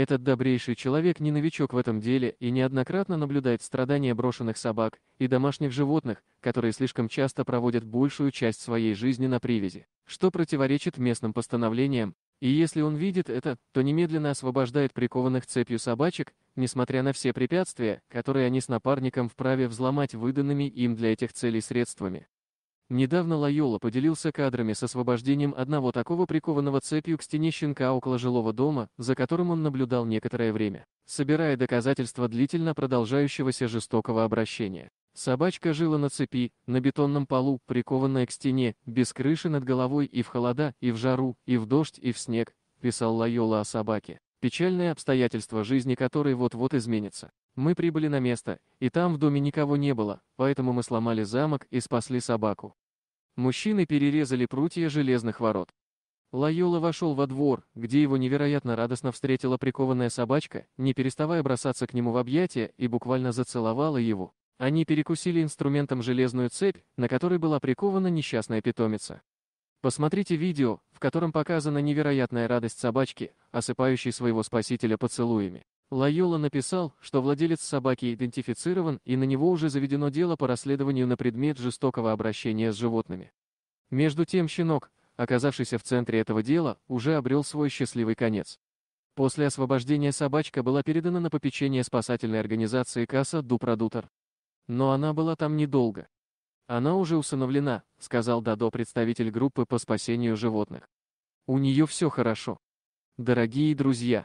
Этот добрейший человек не новичок в этом деле и неоднократно наблюдает страдания брошенных собак и домашних животных, которые слишком часто проводят большую часть своей жизни на привязи, что противоречит местным постановлениям, и если он видит это, то немедленно освобождает прикованных цепью собачек, несмотря на все препятствия, которые они с напарником вправе взломать выданными им для этих целей средствами. Недавно Лайола поделился кадрами с освобождением одного такого прикованного цепью к стене щенка около жилого дома, за которым он наблюдал некоторое время, собирая доказательства длительно продолжающегося жестокого обращения. Собачка жила на цепи, на бетонном полу, прикованная к стене, без крыши над головой и в холода, и в жару, и в дождь, и в снег, писал Лайола о собаке. Печальное обстоятельство жизни которой вот-вот изменится. Мы прибыли на место, и там в доме никого не было, поэтому мы сломали замок и спасли собаку. Мужчины перерезали прутья железных ворот. Лайола вошел во двор, где его невероятно радостно встретила прикованная собачка, не переставая бросаться к нему в объятия и буквально зацеловала его. Они перекусили инструментом железную цепь, на которой была прикована несчастная питомица. Посмотрите видео, в котором показана невероятная радость собачки, осыпающей своего спасителя поцелуями. Лайола написал, что владелец собаки идентифицирован и на него уже заведено дело по расследованию на предмет жестокого обращения с животными. Между тем щенок, оказавшийся в центре этого дела, уже обрел свой счастливый конец. После освобождения собачка была передана на попечение спасательной организации Касса Дупродутор. Но она была там недолго. Она уже усыновлена, сказал Дадо представитель группы по спасению животных. У нее все хорошо. Дорогие друзья!